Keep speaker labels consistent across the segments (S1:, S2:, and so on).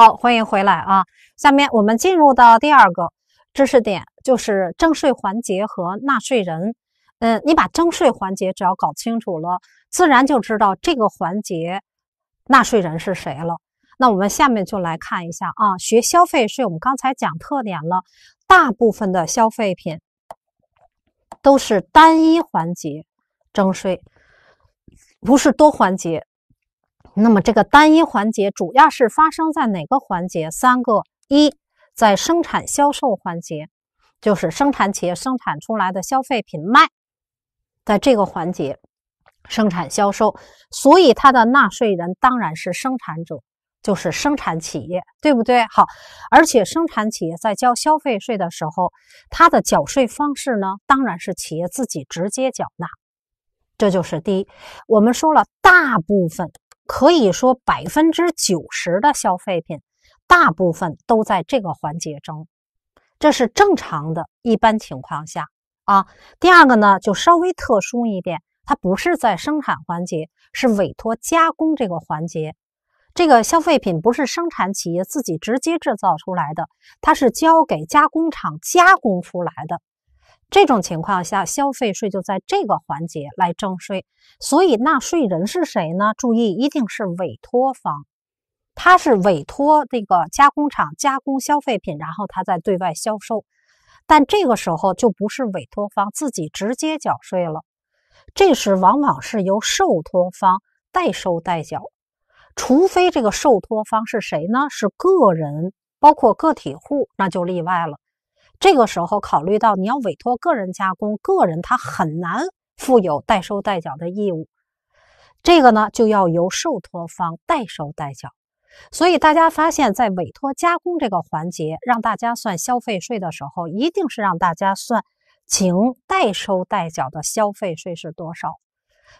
S1: 好，欢迎回来啊！下面我们进入到第二个知识点，就是征税环节和纳税人。嗯，你把征税环节只要搞清楚了，自然就知道这个环节纳税人是谁了。那我们下面就来看一下啊，学消费税，我们刚才讲特点了，大部分的消费品都是单一环节征税，不是多环节。那么这个单一环节主要是发生在哪个环节？三个一，在生产销售环节，就是生产企业生产出来的消费品卖，在这个环节生产销售，所以它的纳税人当然是生产者，就是生产企业，对不对？好，而且生产企业在交消费税的时候，它的缴税方式呢，当然是企业自己直接缴纳。这就是第一，我们说了大部分。可以说百分之九十的消费品，大部分都在这个环节中，这是正常的。一般情况下啊，第二个呢就稍微特殊一点，它不是在生产环节，是委托加工这个环节。这个消费品不是生产企业自己直接制造出来的，它是交给加工厂加工出来的。这种情况下，消费税就在这个环节来征税，所以纳税人是谁呢？注意，一定是委托方，他是委托这个加工厂加工消费品，然后他再对外销售。但这个时候就不是委托方自己直接缴税了，这时往往是由受托方代收代缴，除非这个受托方是谁呢？是个人，包括个体户，那就例外了。这个时候，考虑到你要委托个人加工，个人他很难负有代收代缴的义务，这个呢就要由受托方代收代缴。所以大家发现，在委托加工这个环节，让大家算消费税的时候，一定是让大家算仅代收代缴的消费税是多少。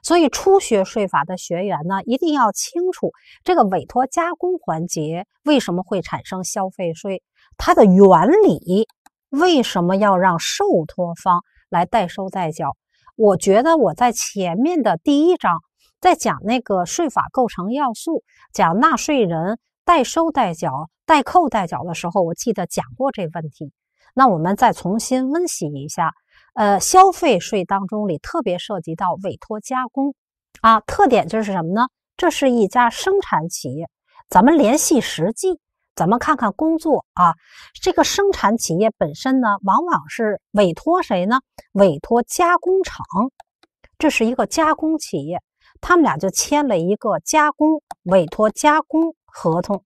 S1: 所以初学税法的学员呢，一定要清楚这个委托加工环节为什么会产生消费税，它的原理。为什么要让受托方来代收代缴？我觉得我在前面的第一章在讲那个税法构成要素，讲纳税人代收代缴、代扣代缴的时候，我记得讲过这问题。那我们再重新温习一下。呃，消费税当中里特别涉及到委托加工啊，特点就是什么呢？这是一家生产企业，咱们联系实际。咱们看看工作啊，这个生产企业本身呢，往往是委托谁呢？委托加工厂，这是一个加工企业，他们俩就签了一个加工委托加工合同。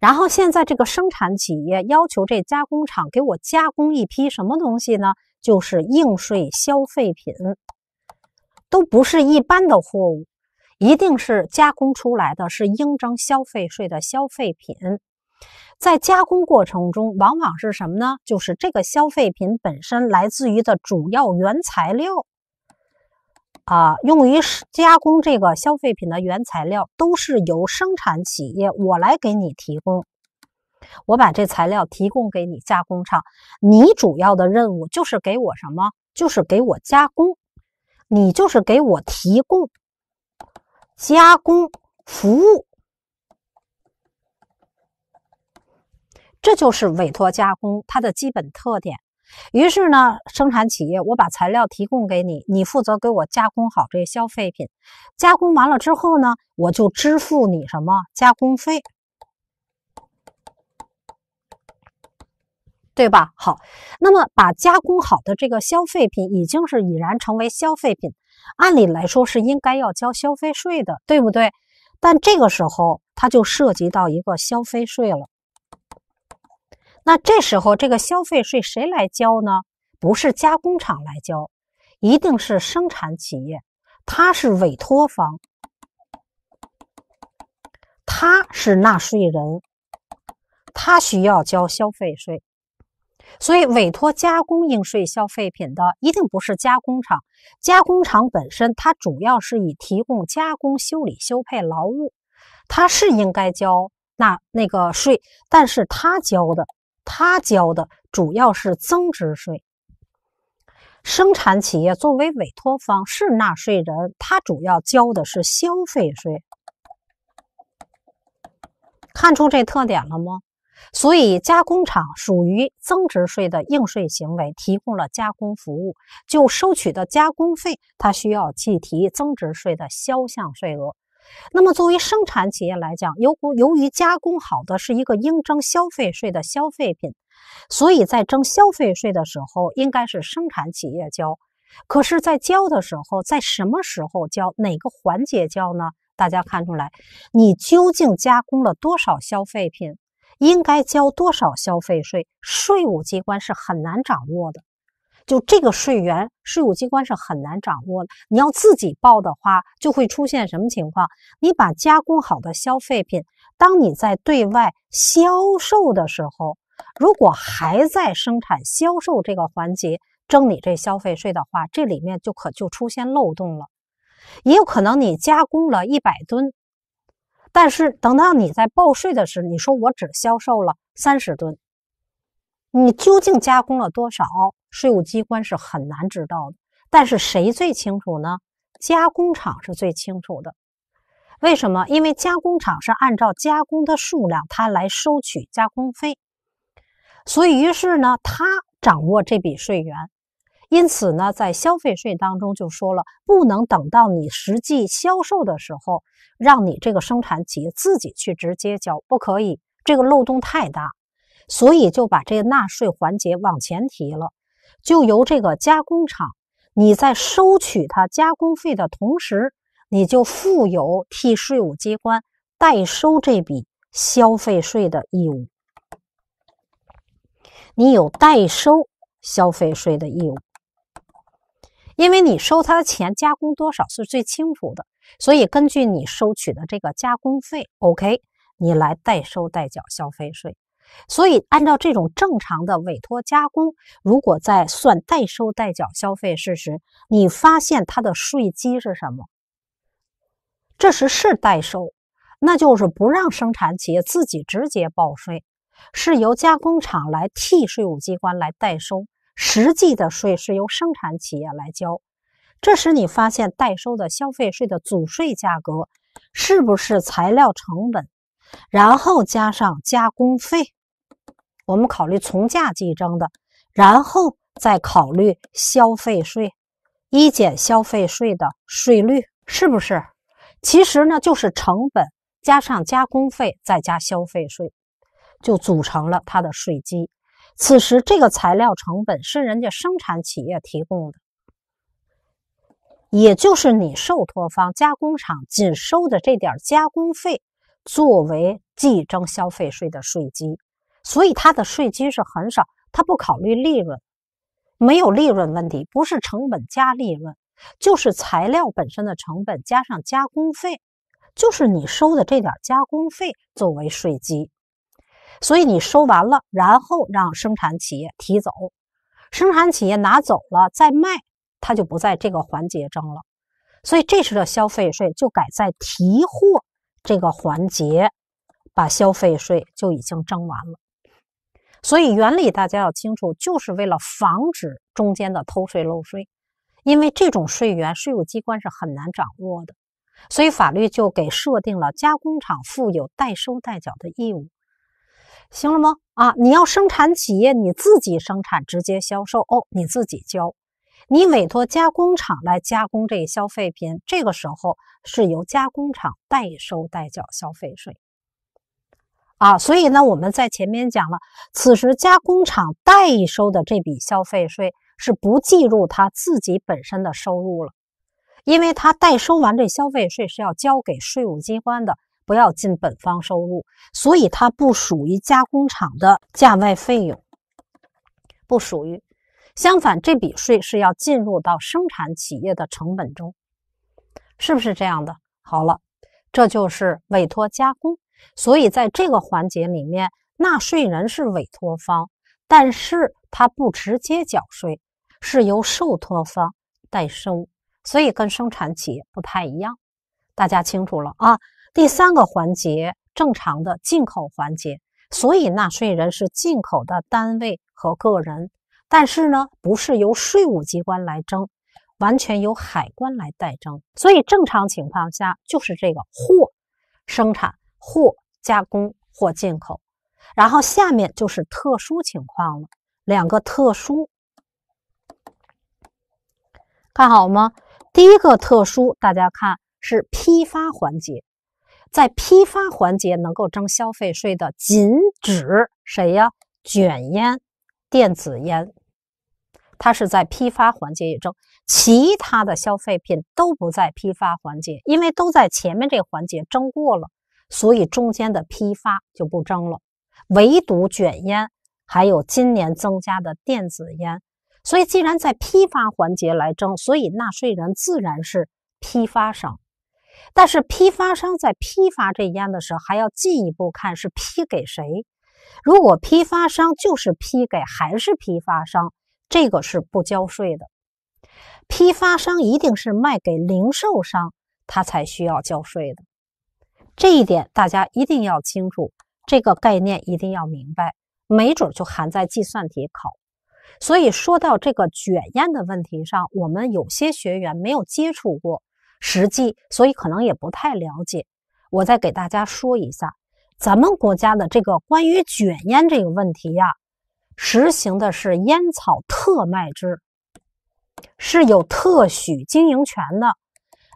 S1: 然后现在这个生产企业要求这加工厂给我加工一批什么东西呢？就是应税消费品，都不是一般的货物。一定是加工出来的，是应征消费税的消费品。在加工过程中，往往是什么呢？就是这个消费品本身来自于的主要原材料，啊，用于加工这个消费品的原材料都是由生产企业我来给你提供，我把这材料提供给你加工厂，你主要的任务就是给我什么？就是给我加工，你就是给我提供。加工服务，这就是委托加工它的基本特点。于是呢，生产企业我把材料提供给你，你负责给我加工好这消费品。加工完了之后呢，我就支付你什么加工费。对吧？好，那么把加工好的这个消费品，已经是已然成为消费品，按理来说是应该要交消费税的，对不对？但这个时候，它就涉及到一个消费税了。那这时候，这个消费税谁来交呢？不是加工厂来交，一定是生产企业，它是委托方，它是纳税人，它需要交消费税。所以，委托加工应税消费品的一定不是加工厂。加工厂本身，它主要是以提供加工、修理、修配劳务，它是应该交那那个税，但是它交的，它交的主要是增值税。生产企业作为委托方是纳税人，它主要交的是消费税。看出这特点了吗？所以，加工厂属于增值税的应税行为，提供了加工服务，就收取的加工费，它需要计提增值税的销项税额。那么，作为生产企业来讲，由由于加工好的是一个应征消费税的消费品，所以在征消费税的时候，应该是生产企业交。可是，在交的时候，在什么时候交？哪个环节交呢？大家看出来，你究竟加工了多少消费品？应该交多少消费税？税务机关是很难掌握的。就这个税源，税务机关是很难掌握的。你要自己报的话，就会出现什么情况？你把加工好的消费品，当你在对外销售的时候，如果还在生产销售这个环节征你这消费税的话，这里面就可就出现漏洞了。也有可能你加工了一百吨。但是等到你在报税的时候，你说我只销售了三十吨，你究竟加工了多少？税务机关是很难知道的。但是谁最清楚呢？加工厂是最清楚的。为什么？因为加工厂是按照加工的数量，它来收取加工费，所以于是呢，他掌握这笔税源。因此呢，在消费税当中就说了，不能等到你实际销售的时候，让你这个生产企业自己去直接交，不可以，这个漏洞太大，所以就把这个纳税环节往前提了，就由这个加工厂你在收取它加工费的同时，你就负有替税务机关代收这笔消费税的义务，你有代收消费税的义务。因为你收他的钱加工多少是最清楚的，所以根据你收取的这个加工费，OK，你来代收代缴消费税。所以按照这种正常的委托加工，如果在算代收代缴消费税时，你发现它的税基是什么？这时是代收，那就是不让生产企业自己直接报税，是由加工厂来替税务机关来代收。实际的税是由生产企业来交，这时你发现代收的消费税的组税价格是不是材料成本，然后加上加工费，我们考虑从价计征的，然后再考虑消费税，一减消费税的税率是不是？其实呢，就是成本加上加工费再加消费税，就组成了它的税基。此时，这个材料成本是人家生产企业提供的，也就是你受托方加工厂仅收的这点加工费，作为计征消费税的税基，所以它的税基是很少，它不考虑利润，没有利润问题，不是成本加利润，就是材料本身的成本加上加工费，就是你收的这点加工费作为税基。所以你收完了，然后让生产企业提走，生产企业拿走了再卖，它就不在这个环节征了。所以这时的消费税，就改在提货这个环节，把消费税就已经征完了。所以原理大家要清楚，就是为了防止中间的偷税漏税，因为这种税源税务机关是很难掌握的，所以法律就给设定了加工厂负有代收代缴的义务。行了吗？啊，你要生产企业，你自己生产直接销售哦，你自己交。你委托加工厂来加工这个消费品，这个时候是由加工厂代收代缴消费税。啊，所以呢，我们在前面讲了，此时加工厂代收的这笔消费税是不计入他自己本身的收入了，因为他代收完这消费税是要交给税务机关的。不要进本方收入，所以它不属于加工厂的价外费用，不属于。相反，这笔税是要进入到生产企业的成本中，是不是这样的？好了，这就是委托加工。所以，在这个环节里面，纳税人是委托方，但是他不直接缴税，是由受托方代收，所以跟生产企业不太一样。大家清楚了啊？第三个环节，正常的进口环节，所以纳税人是进口的单位和个人，但是呢，不是由税务机关来征，完全由海关来代征。所以正常情况下就是这个货生产、或加工、或进口。然后下面就是特殊情况了，两个特殊，看好了吗？第一个特殊，大家看是批发环节。在批发环节能够征消费税的，仅指谁呀？卷烟、电子烟，它是在批发环节也征，其他的消费品都不在批发环节，因为都在前面这环节征过了，所以中间的批发就不征了。唯独卷烟，还有今年增加的电子烟，所以既然在批发环节来征，所以纳税人自然是批发商。但是批发商在批发这烟的时候，还要进一步看是批给谁。如果批发商就是批给还是批发商，这个是不交税的。批发商一定是卖给零售商，他才需要交税的。这一点大家一定要清楚，这个概念一定要明白。没准就含在计算题考。所以说到这个卷烟的问题上，我们有些学员没有接触过。实际，所以可能也不太了解。我再给大家说一下，咱们国家的这个关于卷烟这个问题呀，实行的是烟草特卖制，是有特许经营权的，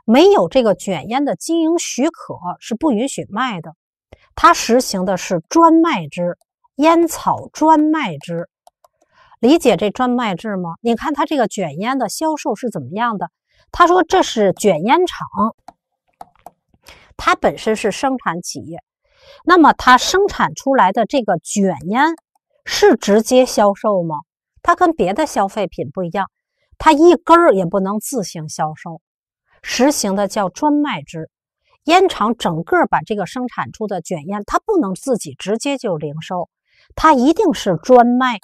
S1: 没有这个卷烟的经营许可是不允许卖的。它实行的是专卖制，烟草专卖制。理解这专卖制吗？你看它这个卷烟的销售是怎么样的？他说：“这是卷烟厂，它本身是生产企业。那么，它生产出来的这个卷烟是直接销售吗？它跟别的消费品不一样，它一根儿也不能自行销售，实行的叫专卖制。烟厂整个把这个生产出的卷烟，它不能自己直接就零售，它一定是专卖，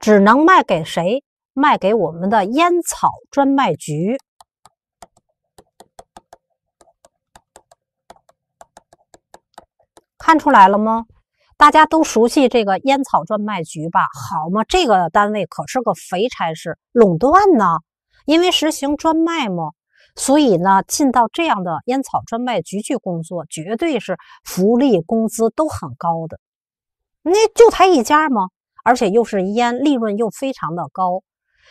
S1: 只能卖给谁？”卖给我们的烟草专卖局，看出来了吗？大家都熟悉这个烟草专卖局吧？好嘛，这个单位可是个肥差事，垄断呢，因为实行专卖嘛。所以呢，进到这样的烟草专卖局去工作，绝对是福利、工资都很高的。那就他一家吗？而且又是烟，利润又非常的高。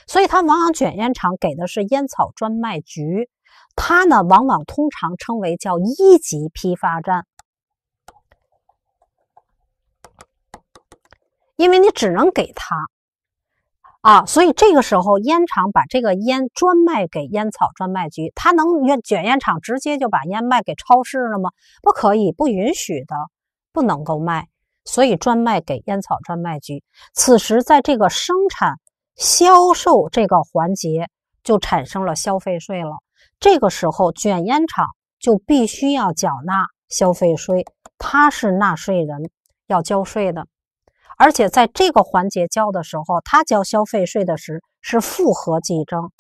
S1: 所以，他往往卷烟厂给的是烟草专卖局，它呢往往通常称为叫一级批发站，因为你只能给他啊，所以这个时候烟厂把这个烟专卖给烟草专卖局，他能卷卷烟厂直接就把烟卖给超市了吗？不可以，不允许的，不能够卖，所以专卖给烟草专卖局。此时在这个生产。销售这个环节就产生了消费税了，这个时候卷烟厂就必须要缴纳消费税，他是纳税人，要交税的。而且在这个环节交的时候，他交消费税的时是复合计征，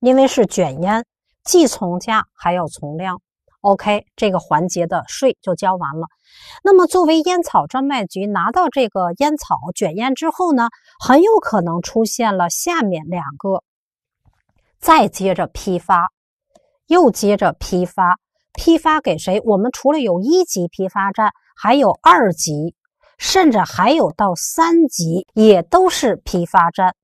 S1: 因为是卷烟，既从价还要从量。OK，这个环节的税就交完了。那么，作为烟草专卖局拿到这个烟草卷烟之后呢，很有可能出现了下面两个，再接着批发，又接着批发，批发给谁？我们除了有一级批发站，还有二级，甚至还有到三级，也都是批发站。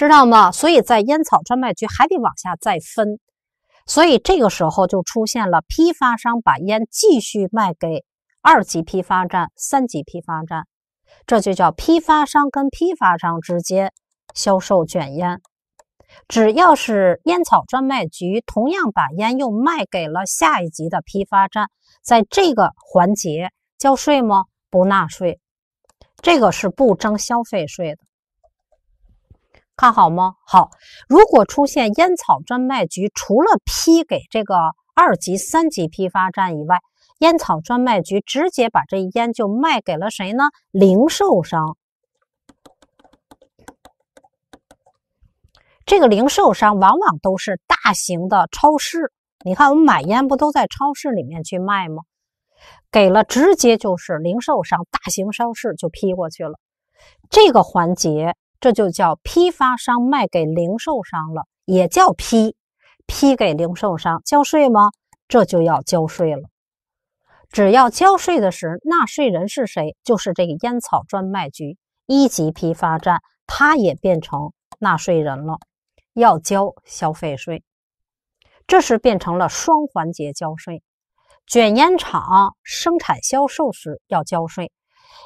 S1: 知道吗？所以在烟草专卖局还得往下再分，所以这个时候就出现了批发商把烟继续卖给二级批发站、三级批发站，这就叫批发商跟批发商之间销售卷烟。只要是烟草专卖局同样把烟又卖给了下一级的批发站，在这个环节交税吗？不纳税，这个是不征消费税的。看好吗？好，如果出现烟草专卖局除了批给这个二级、三级批发站以外，烟草专卖局直接把这烟就卖给了谁呢？零售商。这个零售商往往都是大型的超市。你看，我们买烟不都在超市里面去卖吗？给了直接就是零售商，大型超市就批过去了。这个环节。这就叫批发商卖给零售商了，也叫批，批给零售商交税吗？这就要交税了。只要交税的时，纳税人是谁？就是这个烟草专卖局一级批发站，它也变成纳税人了，要交消费税。这是变成了双环节交税，卷烟厂生产销售时要交税。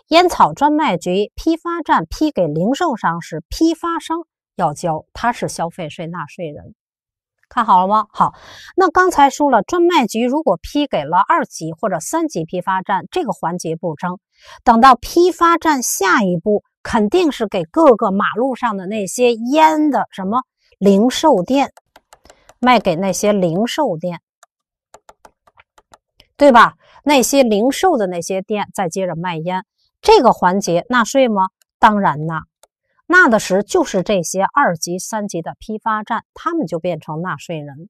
S1: 烟草专卖局批发站批给零售商时，批发商要交，他是消费税纳税人，看好了吗？好，那刚才说了，专卖局如果批给了二级或者三级批发站，这个环节不征，等到批发站下一步肯定是给各个马路上的那些烟的什么零售店，卖给那些零售店，对吧？那些零售的那些店再接着卖烟。这个环节纳税吗？当然纳，纳的时就是这些二级、三级的批发站，他们就变成纳税人。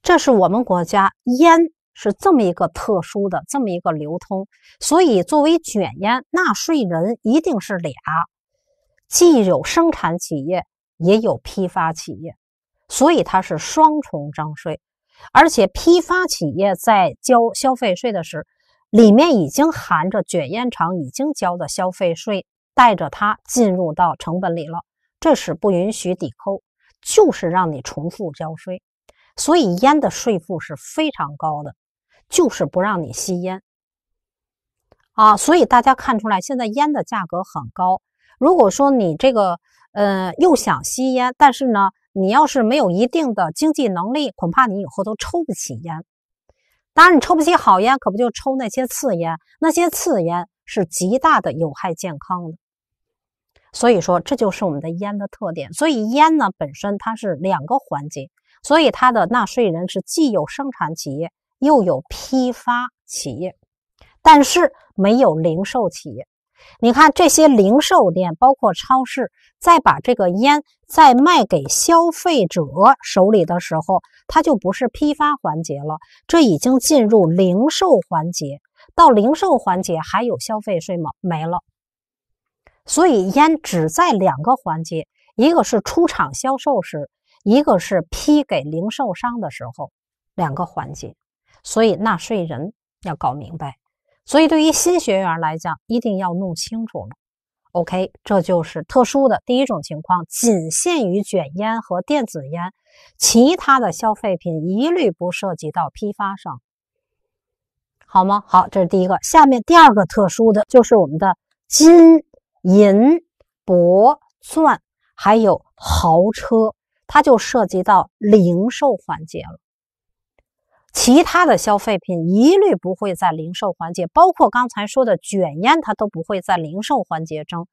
S1: 这是我们国家烟是这么一个特殊的这么一个流通，所以作为卷烟纳税人一定是俩，既有生产企业，也有批发企业，所以它是双重征税，而且批发企业在交消费税的时。里面已经含着卷烟厂已经交的消费税，带着它进入到成本里了，这是不允许抵扣，就是让你重复交税。所以烟的税负是非常高的，就是不让你吸烟啊。所以大家看出来，现在烟的价格很高。如果说你这个，呃，又想吸烟，但是呢，你要是没有一定的经济能力，恐怕你以后都抽不起烟。当然，你抽不起好烟，可不就抽那些次烟？那些次烟是极大的有害健康的。所以说，这就是我们的烟的特点。所以，烟呢本身它是两个环节，所以它的纳税人是既有生产企业，又有批发企业，但是没有零售企业。你看这些零售店，包括超市，在把这个烟再卖给消费者手里的时候，它就不是批发环节了，这已经进入零售环节。到零售环节还有消费税吗？没了。所以烟只在两个环节，一个是出厂销售时，一个是批给零售商的时候，两个环节。所以纳税人要搞明白。所以，对于新学员来讲，一定要弄清楚了。OK，这就是特殊的，第一种情况，仅限于卷烟和电子烟，其他的消费品一律不涉及到批发商，好吗？好，这是第一个。下面第二个特殊的就是我们的金银铂钻，还有豪车，它就涉及到零售环节了。其他的消费品一律不会在零售环节，包括刚才说的卷烟，它都不会在零售环节征。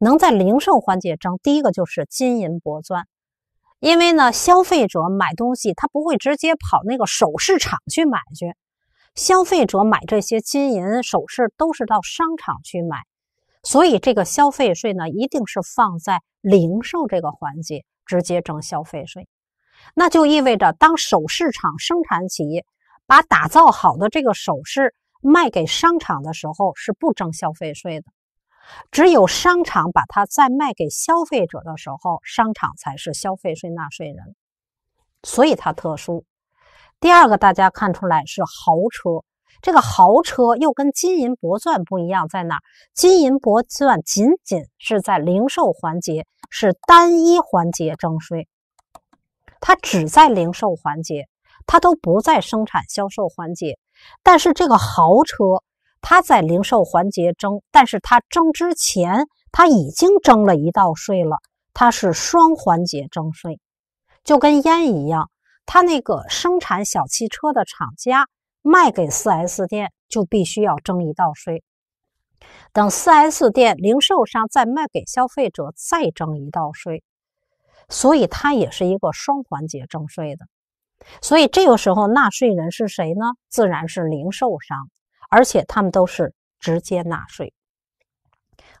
S1: 能在零售环节征，第一个就是金银铂钻，因为呢，消费者买东西他不会直接跑那个首饰厂去买去，消费者买这些金银首饰都是到商场去买，所以这个消费税呢，一定是放在零售这个环节直接征消费税。那就意味着，当首饰厂生产企业把打造好的这个首饰卖给商场的时候，是不征消费税的；只有商场把它再卖给消费者的时候，商场才是消费税纳税人。所以它特殊。第二个，大家看出来是豪车。这个豪车又跟金银铂钻不一样在哪？金银铂钻仅仅是在零售环节，是单一环节征税。它只在零售环节，它都不在生产销售环节。但是这个豪车，它在零售环节征，但是它征之前，它已经征了一道税了，它是双环节征税，就跟烟一样，它那个生产小汽车的厂家卖给 4S 店，就必须要征一道税，等 4S 店零售商再卖给消费者，再征一道税。所以它也是一个双环节征税的，所以这个时候纳税人是谁呢？自然是零售商，而且他们都是直接纳税。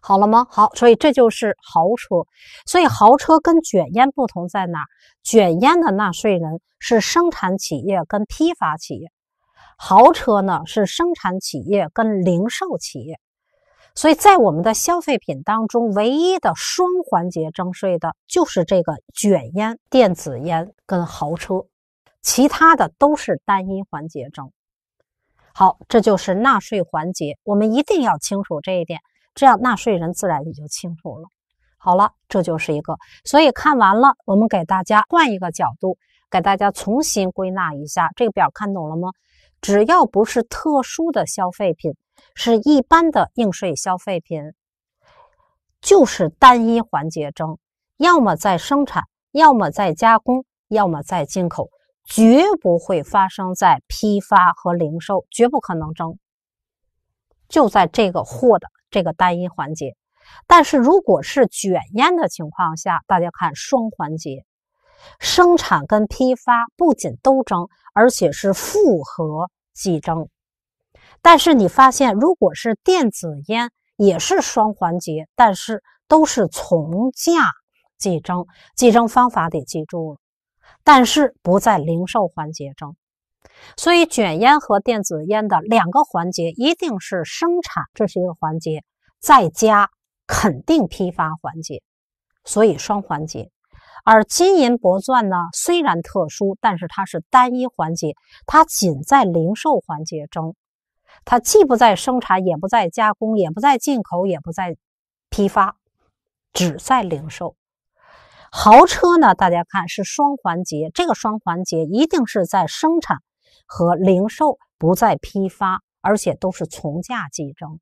S1: 好了吗？好，所以这就是豪车。所以豪车跟卷烟不同在哪？卷烟的纳税人是生产企业跟批发企业，豪车呢是生产企业跟零售企业。所以在我们的消费品当中，唯一的双环节征税的就是这个卷烟、电子烟跟豪车，其他的都是单一环节征。好，这就是纳税环节，我们一定要清楚这一点，这样纳税人自然也就清楚了。好了，这就是一个。所以看完了，我们给大家换一个角度，给大家重新归纳一下这个表，看懂了吗？只要不是特殊的消费品，是一般的应税消费品，就是单一环节征，要么在生产，要么在加工，要么在进口，绝不会发生在批发和零售，绝不可能征。就在这个货的这个单一环节。但是如果是卷烟的情况下，大家看双环节，生产跟批发不仅都征。而且是复合计征，但是你发现，如果是电子烟，也是双环节，但是都是从价计征，计征方法得记住了，但是不在零售环节中。所以卷烟和电子烟的两个环节一定是生产，这是一个环节，再加肯定批发环节，所以双环节。而金银铂钻呢，虽然特殊，但是它是单一环节，它仅在零售环节中，它既不在生产，也不在加工，也不在进口，也不在批发，只在零售。豪车呢，大家看是双环节，这个双环节一定是在生产和零售，不在批发，而且都是从价计征。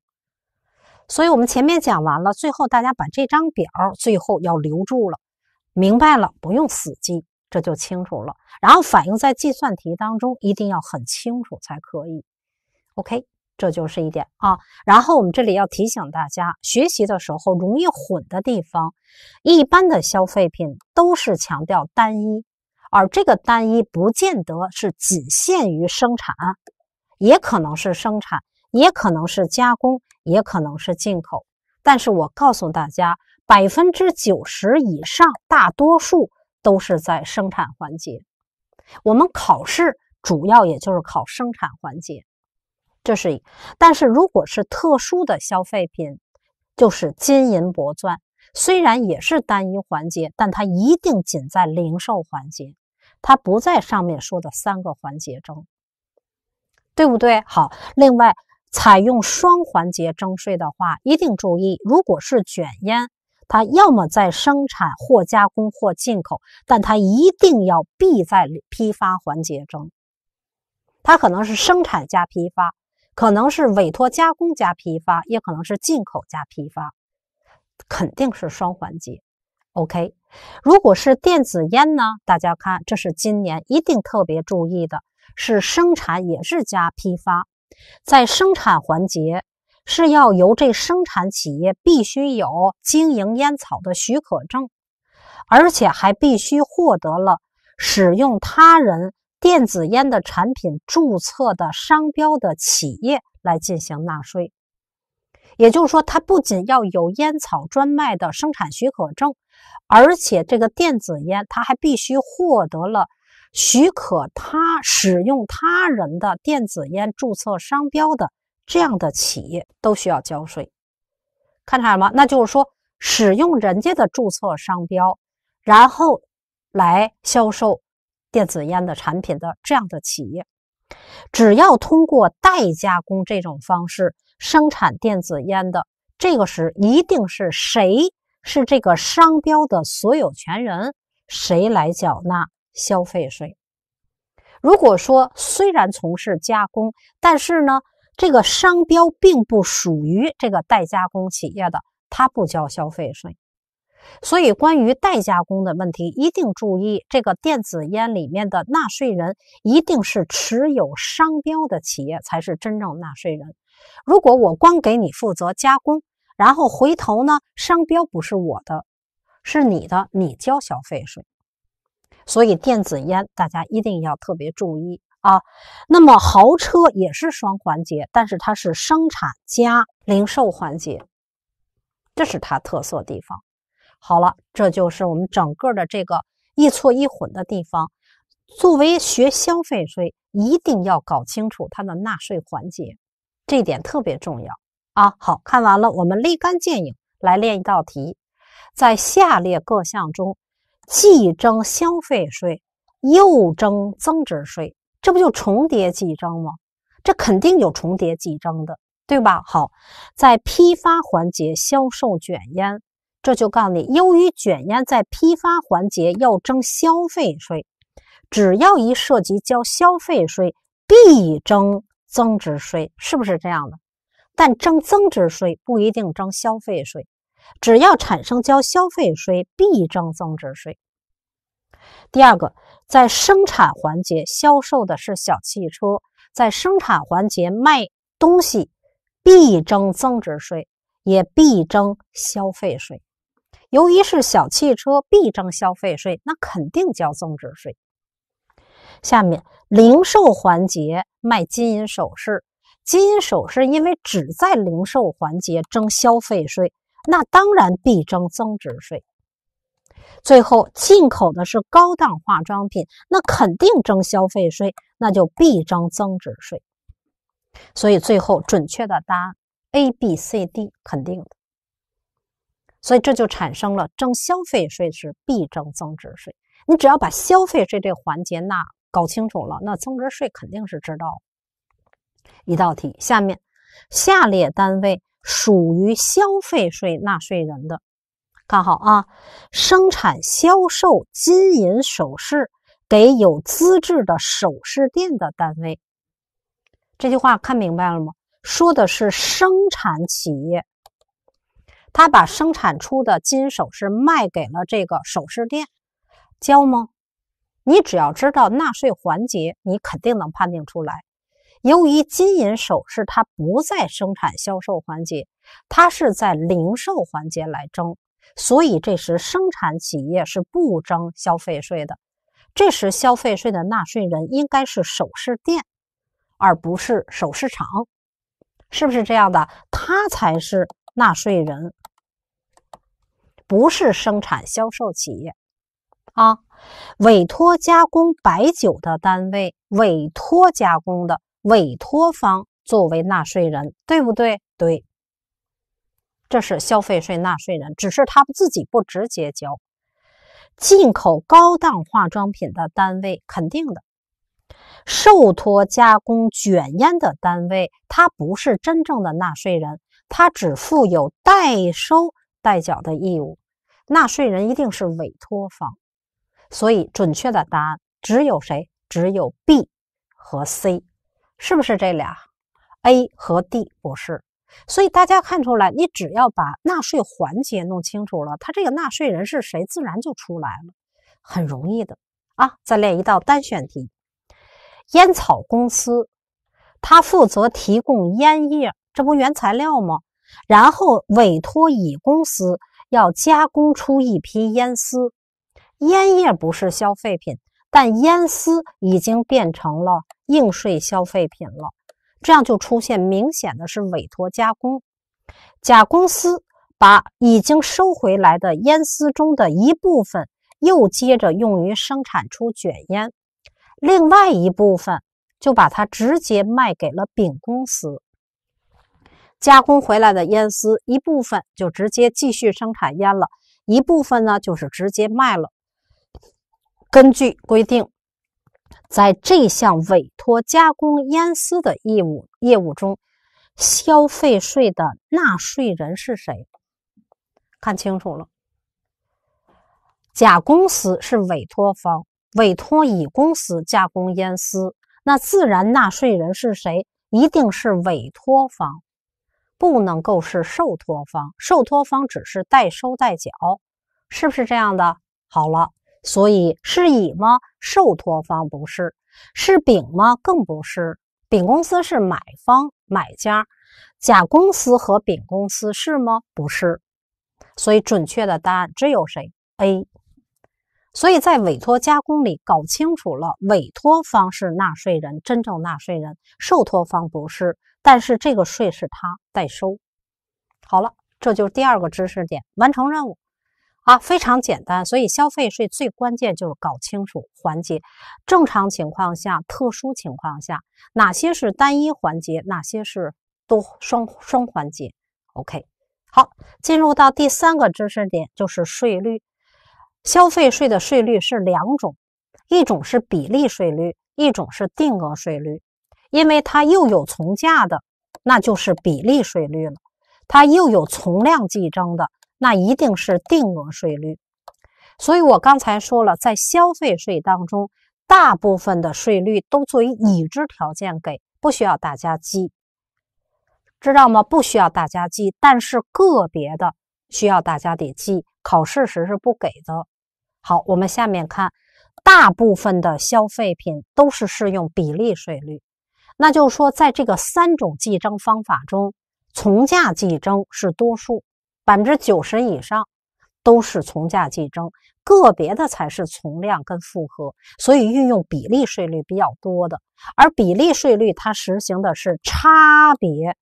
S1: 所以我们前面讲完了，最后大家把这张表最后要留住了。明白了，不用死记，这就清楚了。然后反映在计算题当中，一定要很清楚才可以。OK，这就是一点啊。然后我们这里要提醒大家，学习的时候容易混的地方，一般的消费品都是强调单一，而这个单一不见得是仅限于生产，也可能是生产，也可能是加工，也可能是进口。但是我告诉大家，百分之九十以上，大多数都是在生产环节。我们考试主要也就是考生产环节。这是，但是如果是特殊的消费品，就是金银铂钻，虽然也是单一环节，但它一定仅在零售环节，它不在上面说的三个环节中，对不对？好，另外。采用双环节征税的话，一定注意，如果是卷烟，它要么在生产或加工或进口，但它一定要必在批发环节征。它可能是生产加批发，可能是委托加工加批发，也可能是进口加批发，肯定是双环节。OK，如果是电子烟呢？大家看，这是今年一定特别注意的，是生产也是加批发。在生产环节，是要由这生产企业必须有经营烟草的许可证，而且还必须获得了使用他人电子烟的产品注册的商标的企业来进行纳税。也就是说，它不仅要有烟草专卖的生产许可证，而且这个电子烟它还必须获得了。许可他使用他人的电子烟注册商标的这样的企业都需要交税，看出来了吗？那就是说，使用人家的注册商标，然后来销售电子烟的产品的这样的企业，只要通过代加工这种方式生产电子烟的，这个是一定是谁是这个商标的所有权人，谁来缴纳。消费税。如果说虽然从事加工，但是呢，这个商标并不属于这个代加工企业的，他不交消费税。所以，关于代加工的问题，一定注意，这个电子烟里面的纳税人一定是持有商标的企业，才是真正纳税人。如果我光给你负责加工，然后回头呢，商标不是我的，是你的，你交消费税。所以电子烟大家一定要特别注意啊。那么豪车也是双环节，但是它是生产加零售环节，这是它特色地方。好了，这就是我们整个的这个易错易混的地方。作为学消费税，一定要搞清楚它的纳税环节，这点特别重要啊。好看完了，我们立竿见影来练一道题，在下列各项中。既征消费税，又征增值税，这不就重叠计征吗？这肯定有重叠计征的，对吧？好，在批发环节销售卷烟，这就告诉你，由于卷烟在批发环节要征消费税，只要一涉及交消费税，必征增值税，是不是这样的？但征增值税不一定征消费税。只要产生交消费税，必征增值税。第二个，在生产环节销售的是小汽车，在生产环节卖东西，必征增值税，也必征消费税。由于是小汽车，必征消费税，那肯定交增值税。下面零售环节卖金银首饰，金银首饰因为只在零售环节征消费税。那当然必征增值税。最后进口的是高档化妆品，那肯定征消费税，那就必征增值税。所以最后准确的答案 A、B、C、D 肯定的。所以这就产生了征消费税是必征增值税。你只要把消费税这环节那搞清楚了，那增值税肯定是知道。一道题，下面下列单位。属于消费税纳税人的，看好啊！生产销售金银首饰给有资质的首饰店的单位，这句话看明白了吗？说的是生产企业，他把生产出的金首饰卖给了这个首饰店，交吗？你只要知道纳税环节，你肯定能判定出来。由于金银首饰它不在生产销售环节，它是在零售环节来征，所以这时生产企业是不征消费税的。这时消费税的纳税人应该是首饰店，而不是首饰厂，是不是这样的？他才是纳税人，不是生产销售企业啊。委托加工白酒的单位，委托加工的。委托方作为纳税人，对不对？对，这是消费税纳税人，只是他们自己不直接交。进口高档化妆品的单位，肯定的；受托加工卷烟的单位，他不是真正的纳税人，他只负有代收代缴的义务。纳税人一定是委托方，所以准确的答案只有谁？只有 B 和 C。是不是这俩？A 和 D 不是，所以大家看出来，你只要把纳税环节弄清楚了，他这个纳税人是谁，自然就出来了，很容易的啊。再练一道单选题：烟草公司他负责提供烟叶，这不原材料吗？然后委托乙公司要加工出一批烟丝。烟叶不是消费品，但烟丝已经变成了。应税消费品了，这样就出现明显的是委托加工。甲公司把已经收回来的烟丝中的一部分，又接着用于生产出卷烟，另外一部分就把它直接卖给了丙公司。加工回来的烟丝一部分就直接继续生产烟了，一部分呢就是直接卖了。根据规定。在这项委托加工烟丝的业务业务中，消费税的纳税人是谁？看清楚了，甲公司是委托方，委托乙公司加工烟丝，那自然纳税人是谁？一定是委托方，不能够是受托方，受托方只是代收代缴，是不是这样的？好了。所以是乙吗？受托方不是，是丙吗？更不是。丙公司是买方，买家。甲公司和丙公司是吗？不是。所以准确的答案只有谁？A。所以在委托加工里搞清楚了，委托方是纳税人，真正纳税人，受托方不是。但是这个税是他代收。好了，这就是第二个知识点，完成任务。啊，非常简单，所以消费税最关键就是搞清楚环节。正常情况下，特殊情况下，哪些是单一环节，哪些是多双双环节？OK，好，进入到第三个知识点，就是税率。消费税的税率是两种，一种是比例税率，一种是定额税率。因为它又有从价的，那就是比例税率了；它又有从量计征的。那一定是定额税率，所以我刚才说了，在消费税当中，大部分的税率都作为已知条件给，不需要大家记，知道吗？不需要大家记，但是个别的需要大家得记，考试时是不给的。好，我们下面看，大部分的消费品都是适用比例税率，那就是说在这个三种计征方法中，从价计征是多数。百分之九十以上都是从价计征，个别的才是从量跟复合，所以运用比例税率比较多的。而比例税率它实行的是差别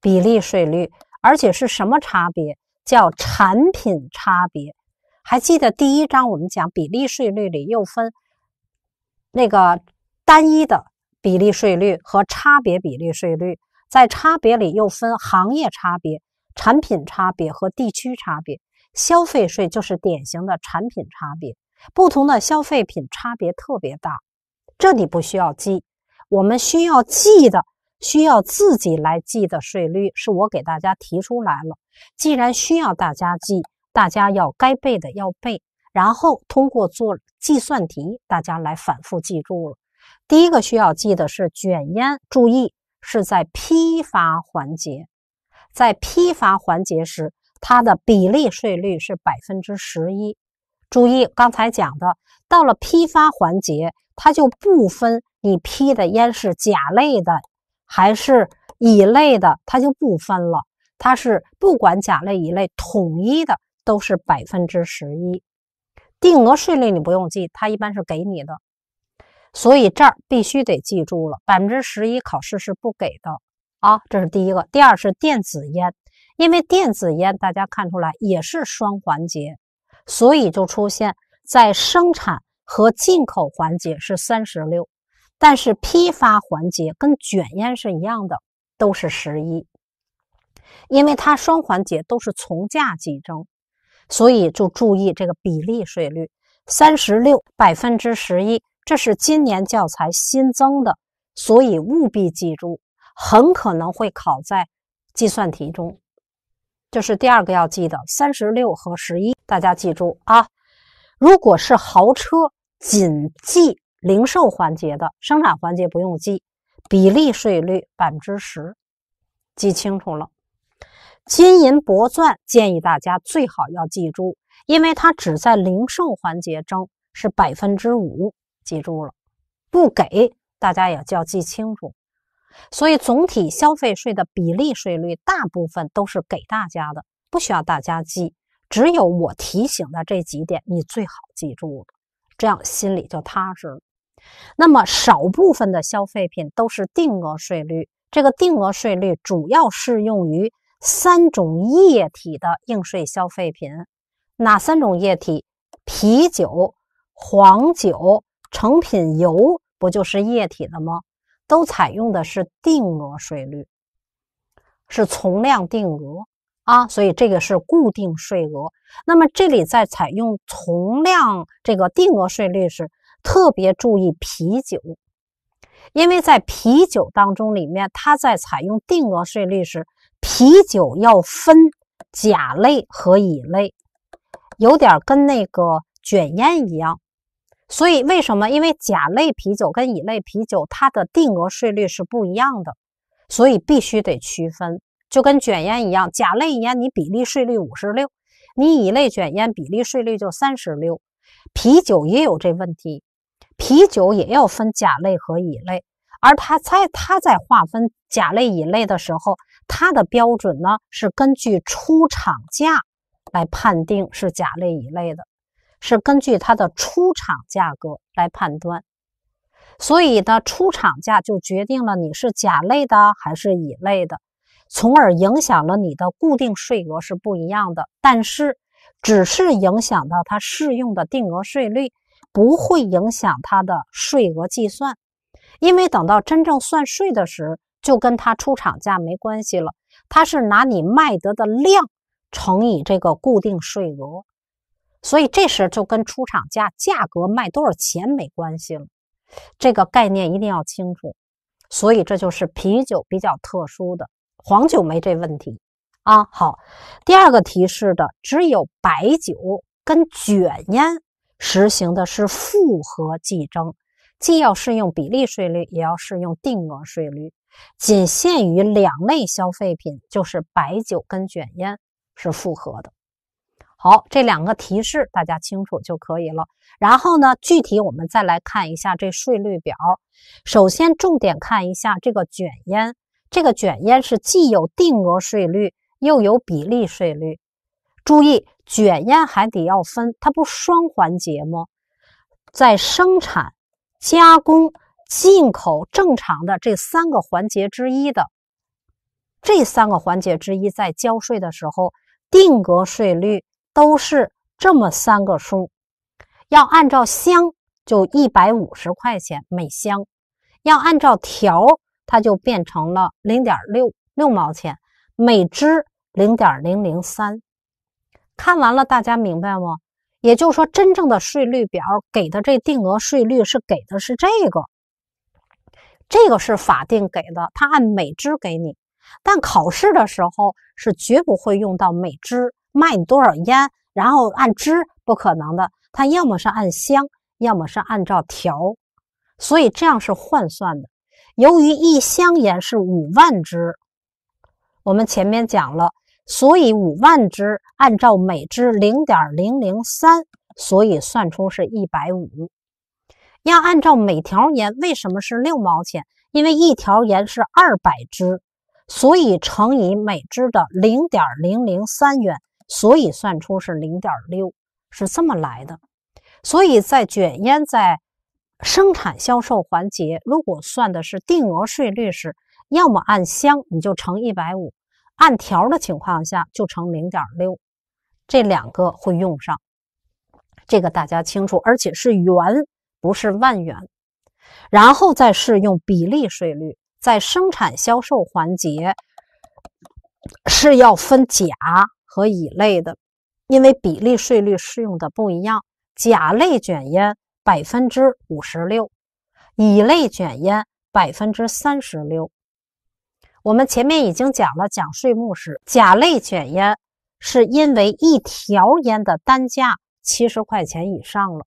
S1: 比例税率，而且是什么差别？叫产品差别。还记得第一章我们讲比例税率里又分那个单一的比例税率和差别比例税率，在差别里又分行业差别。产品差别和地区差别，消费税就是典型的产品差别。不同的消费品差别特别大，这你不需要记。我们需要记的、需要自己来记的税率，是我给大家提出来了。既然需要大家记，大家要该背的要背，然后通过做计算题，大家来反复记住了。第一个需要记的是卷烟，注意是在批发环节。在批发环节时，它的比例税率是百分之十一。注意刚才讲的，到了批发环节，它就不分你批的烟是甲类的还是乙类的，它就不分了，它是不管甲类乙类，统一的都是百分之十一。定额税率你不用记，它一般是给你的，所以这儿必须得记住了，百分之十一考试是不给的。啊，这是第一个。第二是电子烟，因为电子烟大家看出来也是双环节，所以就出现在生产和进口环节是三十六，但是批发环节跟卷烟是一样的，都是十一，因为它双环节都是从价计征，所以就注意这个比例税率三十六百分之十一，这是今年教材新增的，所以务必记住。很可能会考在计算题中，这是第二个要记的，三十六和十一，大家记住啊。如果是豪车，仅记零售环节的，生产环节不用记，比例税率百分之十，记清楚了。金银铂钻建议大家最好要记住，因为它只在零售环节征是百分之五，记住了，不给大家也叫记清楚。所以，总体消费税的比例税率大部分都是给大家的，不需要大家记。只有我提醒的这几点，你最好记住了，这样心里就踏实了。那么，少部分的消费品都是定额税率，这个定额税率主要适用于三种液体的应税消费品。哪三种液体？啤酒、黄酒、成品油，不就是液体的吗？都采用的是定额税率，是从量定额啊，所以这个是固定税额。那么这里在采用从量这个定额税率时，特别注意啤酒，因为在啤酒当中里面，它在采用定额税率时，啤酒要分甲类和乙类，有点跟那个卷烟一样。所以为什么？因为甲类啤酒跟乙类啤酒它的定额税率是不一样的，所以必须得区分，就跟卷烟一样，甲类烟你比例税率五十六，你乙类卷烟比例税率就三十六。啤酒也有这问题，啤酒也要分甲类和乙类，而它在它在划分甲类乙类的时候，它的标准呢是根据出厂价来判定是甲类乙类的。是根据它的出厂价格来判断，所以呢，出厂价就决定了你是甲类的还是乙类的，从而影响了你的固定税额是不一样的。但是，只是影响到它适用的定额税率，不会影响它的税额计算，因为等到真正算税的时，就跟它出厂价没关系了，它是拿你卖得的量乘以这个固定税额。所以这时就跟出厂价、价格卖多少钱没关系了，这个概念一定要清楚。所以这就是啤酒比较特殊的，黄酒没这问题啊。好，第二个提示的，只有白酒跟卷烟实行的是复合计征，既要适用比例税率，也要适用定额税率，仅限于两类消费品，就是白酒跟卷烟是复合的。好，这两个提示大家清楚就可以了。然后呢，具体我们再来看一下这税率表。首先重点看一下这个卷烟，这个卷烟是既有定额税率，又有比例税率。注意，卷烟还得要分，它不双环节吗？在生产、加工、进口正常的这三个环节之一的，这三个环节之一在交税的时候，定额税率。都是这么三个数，要按照箱就一百五十块钱每箱，要按照条它就变成了零点六六毛钱每支，零点零零三。看完了，大家明白吗？也就是说，真正的税率表给的这定额税率是给的是这个，这个是法定给的，它按每支给你，但考试的时候是绝不会用到每支。卖多少烟，然后按支不可能的，它要么是按箱，要么是按照条，所以这样是换算的。由于一箱烟是五万支，我们前面讲了，所以五万支按照每支零点零零三，所以算出是一百五。要按照每条烟，为什么是六毛钱？因为一条烟是二百支，所以乘以每支的零点零零三元。所以算出是零点六，是这么来的。所以在卷烟在生产销售环节，如果算的是定额税率时，要么按箱你就乘一百五，按条的情况下就乘零点六，这两个会用上，这个大家清楚，而且是元，不是万元。然后再适用比例税率，在生产销售环节是要分甲。和乙类的，因为比例税率适用的不一样。甲类卷烟百分之五十六，乙类卷烟百分之三十六。我们前面已经讲了，讲税目时，甲类卷烟是因为一条烟的单价七十块钱以上了，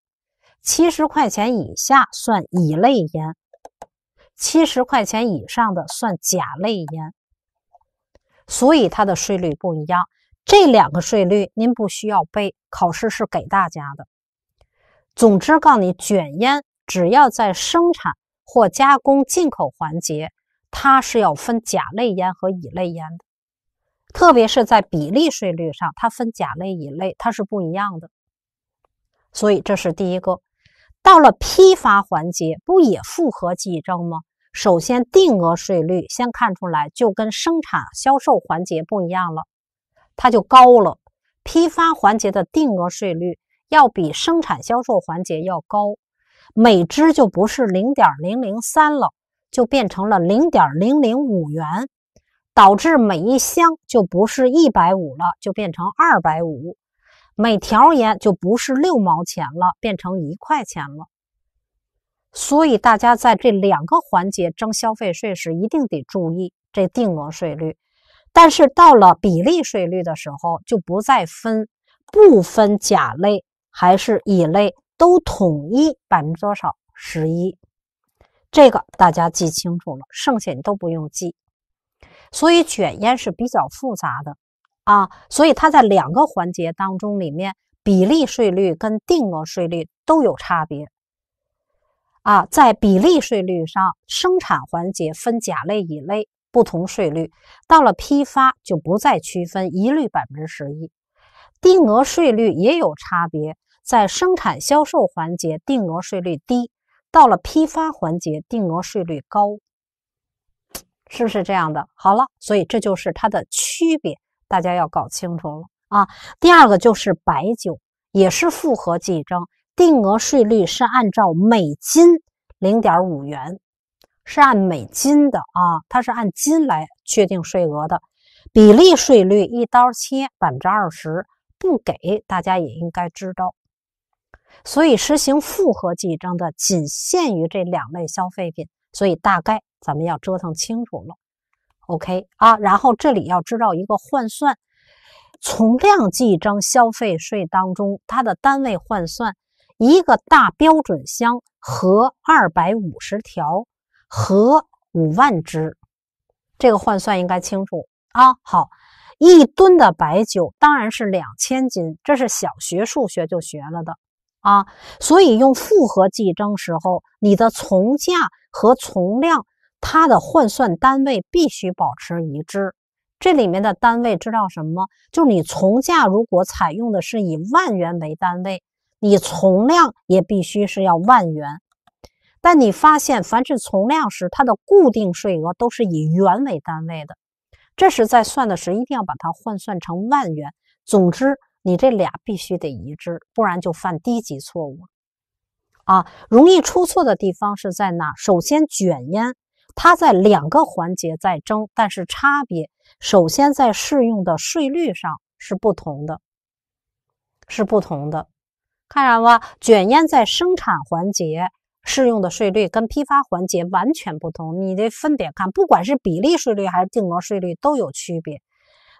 S1: 七十块钱以下算乙类烟，七十块钱以上的算甲类烟，所以它的税率不一样。这两个税率您不需要背，考试是给大家的。总之，告你卷烟只要在生产或加工、进口环节，它是要分甲类烟和乙类烟的，特别是在比例税率上，它分甲类、乙类，它是不一样的。所以，这是第一个。到了批发环节，不也复合计征吗？首先，定额税率先看出来，就跟生产、销售环节不一样了。它就高了，批发环节的定额税率要比生产销售环节要高，每支就不是零点零零三了，就变成了零点零零五元，导致每一箱就不是一百五了，就变成二百五，每条烟就不是六毛钱了，变成一块钱了。所以大家在这两个环节征消费税时，一定得注意这定额税率。但是到了比例税率的时候，就不再分，不分甲类还是乙类，都统一百分之多少十一，这个大家记清楚了，剩下你都不用记。所以卷烟是比较复杂的啊，所以它在两个环节当中里面，比例税率跟定额税率都有差别啊，在比例税率上，生产环节分甲类、乙类。不同税率到了批发就不再区分，一律百分之十一。定额税率也有差别，在生产销售环节定额税率低，到了批发环节定额税率高，是不是这样的？好了，所以这就是它的区别，大家要搞清楚了啊。第二个就是白酒，也是复合计征，定额税率是按照每斤零点五元。是按美金的啊，它是按斤来确定税额的，比例税率一刀切百分之二十，不给大家也应该知道。所以实行复合计征的仅限于这两类消费品，所以大概咱们要折腾清楚了。OK 啊，然后这里要知道一个换算，从量计征消费税当中，它的单位换算一个大标准箱和二百五十条。和五万只，这个换算应该清楚啊。好，一吨的白酒当然是两千斤，这是小学数学就学了的啊。所以用复合计征时候，你的从价和从量它的换算单位必须保持一致。这里面的单位知道什么？就你从价如果采用的是以万元为单位，你从量也必须是要万元。但你发现，凡是从量时，它的固定税额都是以元为单位的，这时在算的时，一定要把它换算成万元。总之，你这俩必须得一致，不然就犯低级错误啊，容易出错的地方是在哪？首先，卷烟它在两个环节在征，但是差别首先在适用的税率上是不同的，是不同的。看啥吧？卷烟在生产环节。适用的税率跟批发环节完全不同，你得分别看，不管是比例税率还是定额税率都有区别。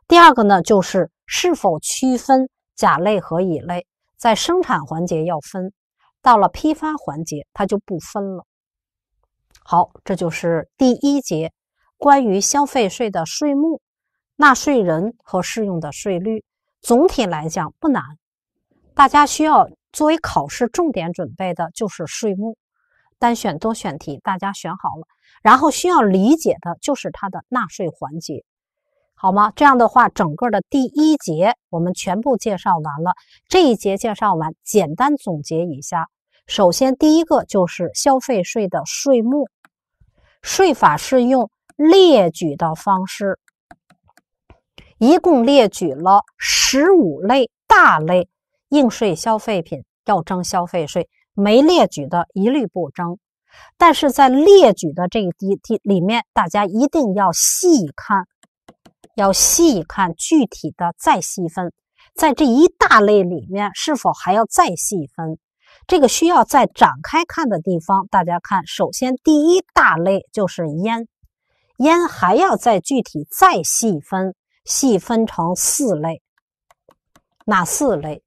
S1: 第二个呢，就是是否区分甲类和乙类，在生产环节要分，到了批发环节它就不分了。好，这就是第一节关于消费税的税目、纳税人和适用的税率。总体来讲不难，大家需要作为考试重点准备的就是税目。单选、多选题，大家选好了，然后需要理解的就是它的纳税环节，好吗？这样的话，整个的第一节我们全部介绍完了。这一节介绍完，简单总结一下。首先，第一个就是消费税的税目，税法是用列举的方式，一共列举了十五类大类应税消费品要征消费税。没列举的，一律不争。但是在列举的这一题里面，大家一定要细看，要细看具体的再细分。在这一大类里面，是否还要再细分？这个需要再展开看的地方，大家看。首先，第一大类就是烟，烟还要再具体再细分，细分成四类。哪四类？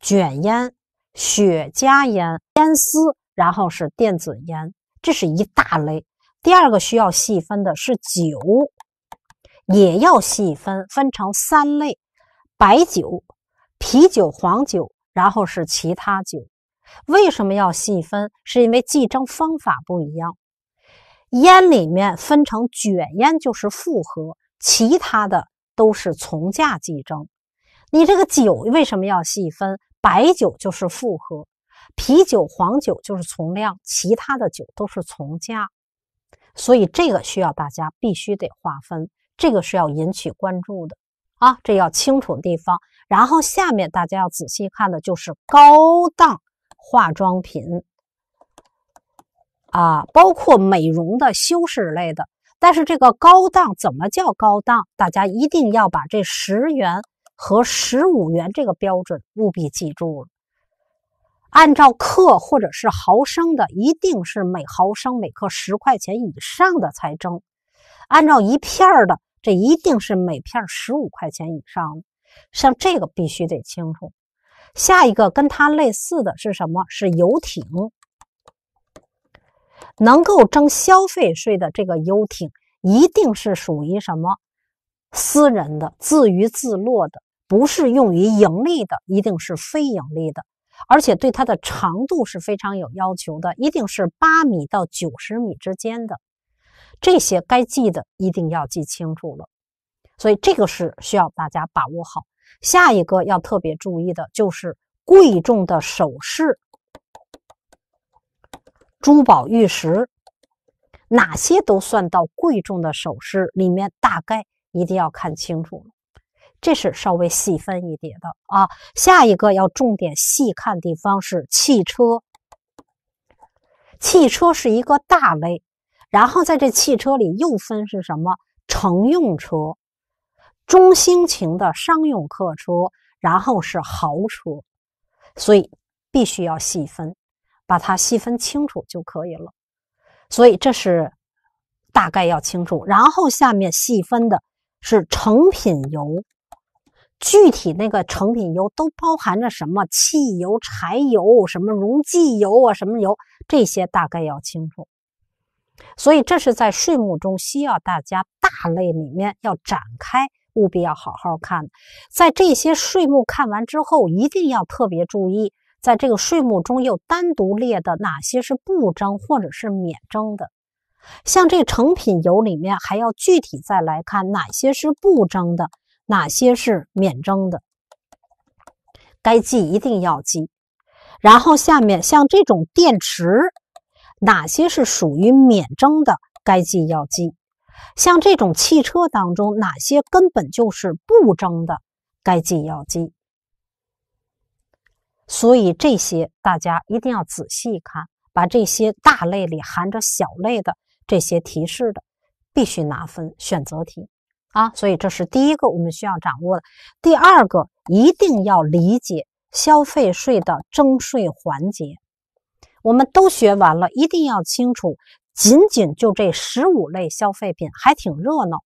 S1: 卷烟。雪茄烟、烟丝，然后是电子烟，这是一大类。第二个需要细分的是酒，也要细分，分成三类：白酒、啤酒、黄酒，然后是其他酒。为什么要细分？是因为计征方法不一样。烟里面分成卷烟就是复合，其他的都是从价计征。你这个酒为什么要细分？白酒就是复合，啤酒、黄酒就是从量，其他的酒都是从价，所以这个需要大家必须得划分，这个是要引起关注的啊，这要清楚的地方。然后下面大家要仔细看的就是高档化妆品啊，包括美容的、修饰类的。但是这个高档怎么叫高档？大家一定要把这十元。和十五元这个标准务必记住，了。按照克或者是毫升的，一定是每毫升每克十块钱以上的才征；按照一片儿的，这一定是每片十五块钱以上的。像这个必须得清楚。下一个跟它类似的是什么？是游艇，能够征消费税的这个游艇一定是属于什么？私人的，自娱自乐的。不是用于盈利的，一定是非盈利的，而且对它的长度是非常有要求的，一定是八米到九十米之间的。这些该记的一定要记清楚了，所以这个是需要大家把握好。下一个要特别注意的就是贵重的首饰、珠宝玉石，哪些都算到贵重的首饰里面，大概一定要看清楚了。这是稍微细分一点的啊。下一个要重点细看地方是汽车，汽车是一个大类，然后在这汽车里又分是什么？乘用车、中型的商用客车，然后是豪车，所以必须要细分，把它细分清楚就可以了。所以这是大概要清楚。然后下面细分的是成品油。具体那个成品油都包含着什么？汽油、柴油、什么溶剂油啊，什么油，这些大概要清楚。所以这是在税目中需要大家大类里面要展开，务必要好好看。在这些税目看完之后，一定要特别注意，在这个税目中又单独列的哪些是不征或者是免征的。像这成品油里面，还要具体再来看哪些是不征的。哪些是免征的？该记一定要记。然后下面像这种电池，哪些是属于免征的？该记要记。像这种汽车当中，哪些根本就是不征的？该记要记。所以这些大家一定要仔细看，把这些大类里含着小类的这些提示的，必须拿分选择题。啊，所以这是第一个我们需要掌握的。第二个，一定要理解消费税的征税环节。我们都学完了，一定要清楚，仅仅就这十五类消费品还挺热闹。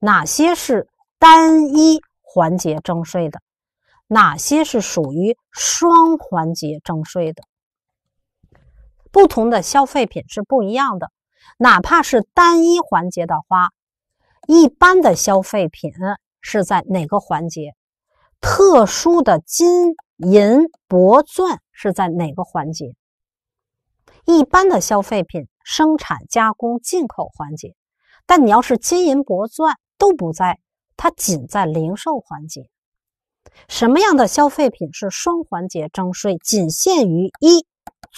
S1: 哪些是单一环节征税的？哪些是属于双环节征税的？不同的消费品是不一样的。哪怕是单一环节的花。一般的消费品是在哪个环节？特殊的金银铂钻是在哪个环节？一般的消费品生产加工进口环节，但你要是金银铂钻都不在，它仅在零售环节。什么样的消费品是双环节征税？仅限于一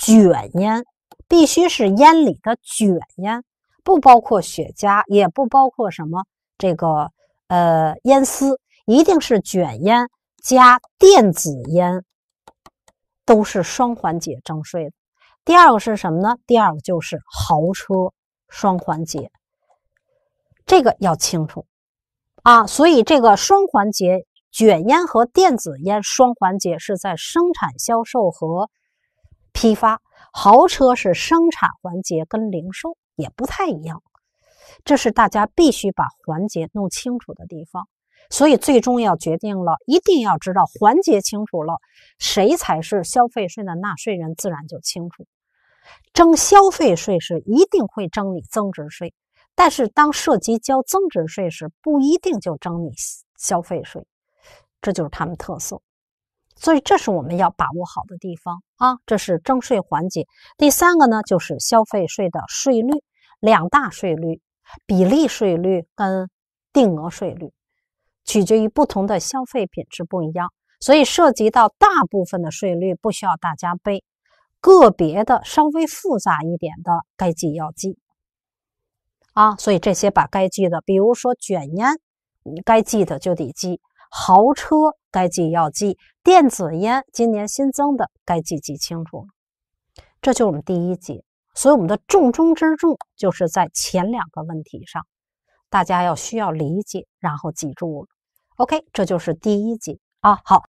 S1: 卷烟，必须是烟里的卷烟。不包括雪茄，也不包括什么这个呃烟丝，一定是卷烟加电子烟，都是双环节征税的。第二个是什么呢？第二个就是豪车双环节，这个要清楚啊。所以这个双环节卷烟和电子烟双环节是在生产、销售和批发，豪车是生产环节跟零售。也不太一样，这是大家必须把环节弄清楚的地方。所以，最终要决定了一定要知道环节清楚了，谁才是消费税的纳税人，自然就清楚。征消费税时一定会征你增值税，但是当涉及交增值税时，不一定就征你消费税，这就是他们特色。所以这是我们要把握好的地方啊，这是征税环节。第三个呢，就是消费税的税率，两大税率，比例税率跟定额税率，取决于不同的消费品质不一样。所以涉及到大部分的税率不需要大家背，个别的稍微复杂一点的该记要记。啊，所以这些把该记的，比如说卷烟，你该记的就得记；豪车。该记要记，电子烟今年新增的该记记清楚，这就是我们第一节。所以我们的重中之重就是在前两个问题上，大家要需要理解，然后记住。了。OK，这就是第一节啊。好。